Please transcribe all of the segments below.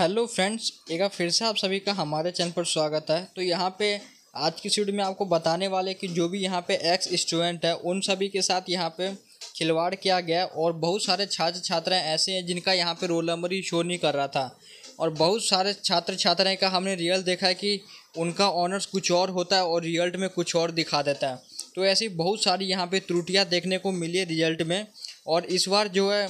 hello friends एक बार फिर से आप सभी का हमारे चैनल पर स्वागत है तो यहाँ पे आज की सीडियो में आपको बताने वाले कि जो भी यहाँ पे एक्स स्टूडेंट है उन सभी के साथ यहाँ पे खिलवाड़ किया गया और बहुत सारे छात्र छात्राएँ ऐसे हैं जिनका यहाँ पे रोल नंबर ही शो नहीं कर रहा था और बहुत सारे छात्र छात्राएँ का हमने रियल देखा है कि उनका ऑनर्स कुछ और होता है और रिजल्ट में कुछ और दिखा देता है तो ऐसी बहुत सारी यहाँ पर त्रुटियाँ देखने को मिली रिजल्ट में और इस बार जो है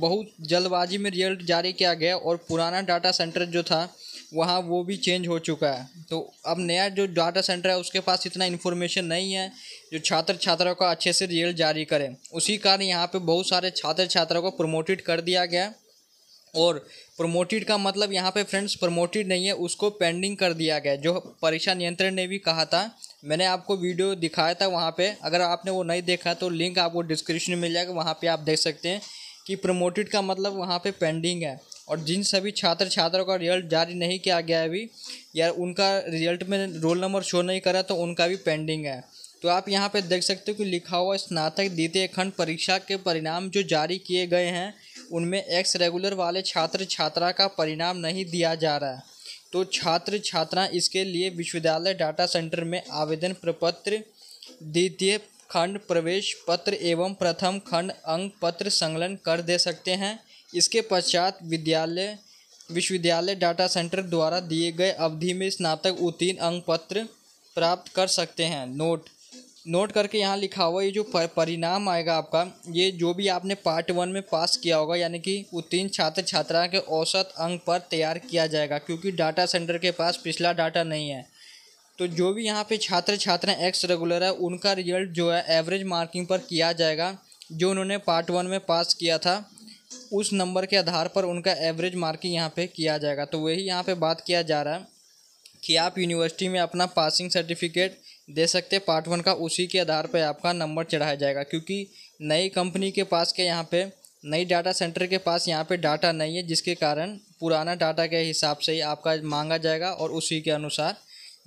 बहुत जल्दबाजी में रिजल्ट जारी किया गया और पुराना डाटा सेंटर जो था वहाँ वो भी चेंज हो चुका है तो अब नया जो डाटा सेंटर है उसके पास इतना इन्फॉर्मेशन नहीं है जो छात्र छात्राओं का अच्छे से रिजल्ट जारी करें उसी कारण यहाँ पे बहुत सारे छात्र छात्राओं को प्रमोटेड कर दिया गया और प्रमोटेड का मतलब यहाँ पे फ्रेंड्स प्रमोटेड नहीं है उसको पेंडिंग कर दिया गया जो परीक्षा नियंत्रण ने भी कहा था मैंने आपको वीडियो दिखाया था वहाँ पर अगर आपने वो नहीं देखा तो लिंक आपको डिस्क्रिप्शन में मिल जाएगा वहाँ पर आप देख सकते हैं कि प्रमोटेड का मतलब वहाँ पे पेंडिंग है और जिन सभी छात्र छात्रों का रिजल्ट जारी नहीं किया गया है अभी या उनका रिजल्ट में रोल नंबर शो नहीं करा तो उनका भी पेंडिंग है तो आप यहाँ पे देख सकते हो कि लिखा हुआ स्नातक द्वितीय खंड परीक्षा के परिणाम जो जारी किए गए हैं उनमें एक्स रेगुलर वाले छात्र छात्रा का परिणाम नहीं दिया जा रहा है तो छात्र छात्रा इसके लिए विश्वविद्यालय डाटा सेंटर में आवेदन प्रपत्र द्वितीय खंड प्रवेश पत्र एवं प्रथम खंड अंग पत्र संकलन कर दे सकते हैं इसके पश्चात विद्यालय विश्वविद्यालय डाटा सेंटर द्वारा दिए गए अवधि में स्नातक उत्तीर्ण अंग पत्र प्राप्त कर सकते हैं नोट नोट करके यहाँ लिखा हुआ ये जो परिणाम आएगा आपका ये जो भी आपने पार्ट वन में पास किया होगा यानी कि उत्तीर्ण छात्र छात्रा के औसत अंक पर तैयार किया जाएगा क्योंकि डाटा सेंटर के पास पिछला डाटा नहीं है तो जो भी यहाँ पे छात्र छात्राएं एक्स रेगुलर है उनका रिजल्ट जो है एवरेज मार्किंग पर किया जाएगा जो उन्होंने पार्ट वन में पास किया था उस नंबर के आधार पर उनका एवरेज मार्किंग यहाँ पे किया जाएगा तो वही यहाँ पे बात किया जा रहा है कि आप यूनिवर्सिटी में अपना पासिंग सर्टिफिकेट दे सकते पार्ट वन का उसी के आधार पर आपका नंबर चढ़ाया जाएगा क्योंकि नई कंपनी के पास के यहाँ पर नई डाटा सेंटर के पास यहाँ पर डाटा नहीं है जिसके कारण पुराना डाटा के हिसाब से ही आपका मांगा जाएगा और उसी के अनुसार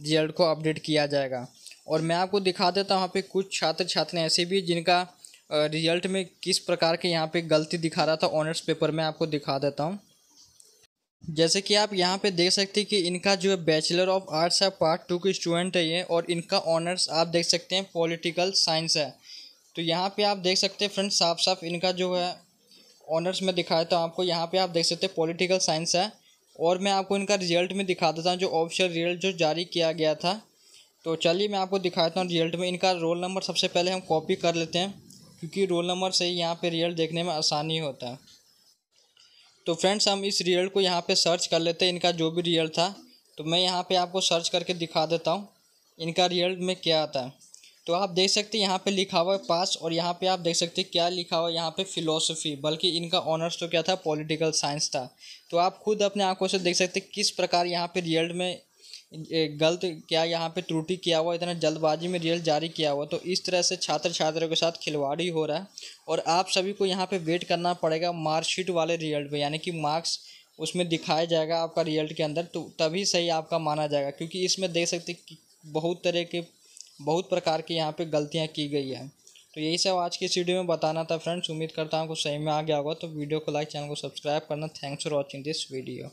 रिजल्ट को अपडेट किया जाएगा और मैं आपको दिखा देता हूँ वहाँ पे कुछ छात्र छात्राएं ऐसे भी जिनका रिजल्ट में किस प्रकार के यहाँ पे गलती दिखा रहा था ऑनर्स पेपर में आपको दिखा देता हूँ जैसे कि आप यहाँ पे देख सकते हैं कि इनका जो है बैचलर ऑफ आर्ट्स है पार्ट टू के स्टूडेंट है ये और इनका ऑनर्स आप देख सकते हैं पॉलिटिकल साइंस है तो यहाँ पे आप देख सकते हैं फ्रेंड साफ साफ इनका जो है ऑनर्स में दिखाया था आपको यहाँ पे आप देख सकते हैं पॉलिटिकल साइंस है और मैं आपको इनका रिजल्ट में दिखा देता हूँ जो ऑफिशियल रिजल्ट जो जारी किया गया था तो चलिए मैं आपको दिखाता हूँ रिजल्ट में इनका रोल नंबर सबसे पहले हम कॉपी कर लेते हैं क्योंकि रोल नंबर से ही यहाँ पर रिजल्ट देखने में आसानी होता है तो फ्रेंड्स हम इस रिजल्ट को यहाँ पर सर्च कर लेते हैं इनका जो भी रिजल्ट था तो मैं यहाँ पर आपको सर्च करके दिखा देता हूँ इनका रिजल्ट में क्या आता है तो आप देख सकते हैं यहाँ पे लिखा हुआ है पास और यहाँ पे आप देख सकते हैं क्या लिखा हुआ है यहाँ पे फिलोसफी बल्कि इनका ऑनर्स तो क्या था पॉलिटिकल साइंस था तो आप खुद अपने आंखों से देख सकते हैं किस प्रकार यहाँ पे रियल में गलत क्या यहाँ पे त्रुटि किया हुआ इतना जल्दबाजी में रियल जारी किया हुआ तो इस तरह से छात्र छात्रों के साथ खिलवाड़ी हो रहा है और आप सभी को यहाँ पर वेट करना पड़ेगा मार्कशीट वाले रियल में यानी कि मार्क्स उसमें दिखाया जाएगा आपका रिजल्ट के अंदर तो तभी सही आपका माना जाएगा क्योंकि इसमें देख सकते कि बहुत तरह के बहुत प्रकार की यहाँ पे गलतियाँ की गई है तो यही सब आज की इस वीडियो में बताना था फ्रेंड्स उम्मीद करता हूँ आपको सही में आ गया होगा तो वीडियो को लाइक चैनल को सब्सक्राइब करना thanks for watching this video